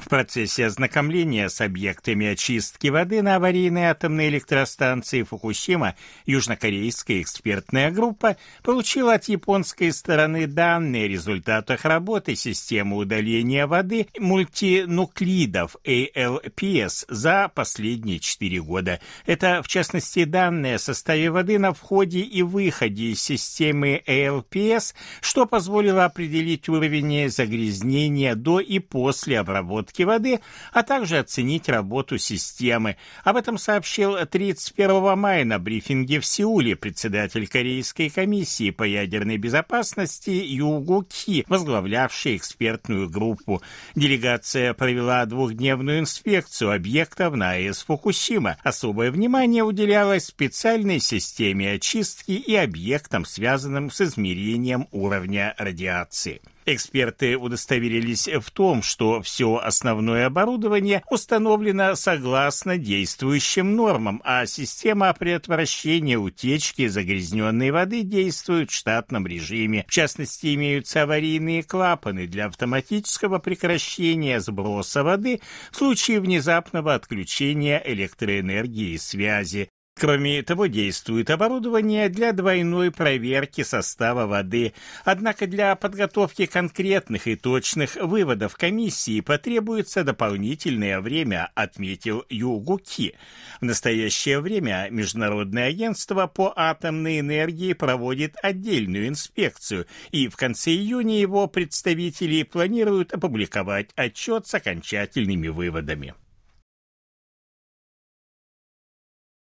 В процессе ознакомления с объектами очистки воды на аварийной атомной электростанции Фукусима южнокорейская экспертная группа получила от японской стороны данные о результатах работы системы удаления воды мультинуклидов ALPS за последние четыре года. Это, в частности, данные о составе воды на входе и выходе из системы ALPS, что позволило определить уровень загрязнения до и после обработки нехватки воды, а также оценить работу системы. Об этом сообщил 31 мая на брифинге в Сеуле председатель Корейской комиссии по ядерной безопасности Югу Ки, возглавлявший экспертную группу. Делегация провела двухдневную инспекцию объектов на АЭС Фукусима. Особое внимание уделялось специальной системе очистки и объектам, связанным с измерением уровня радиации. Эксперты удостоверились в том, что все основное оборудование установлено согласно действующим нормам, а система предотвращения утечки загрязненной воды действует в штатном режиме. В частности, имеются аварийные клапаны для автоматического прекращения сброса воды в случае внезапного отключения электроэнергии и связи. Кроме того, действует оборудование для двойной проверки состава воды. Однако для подготовки конкретных и точных выводов комиссии потребуется дополнительное время, отметил Югуки. В настоящее время Международное агентство по атомной энергии проводит отдельную инспекцию, и в конце июня его представители планируют опубликовать отчет с окончательными выводами.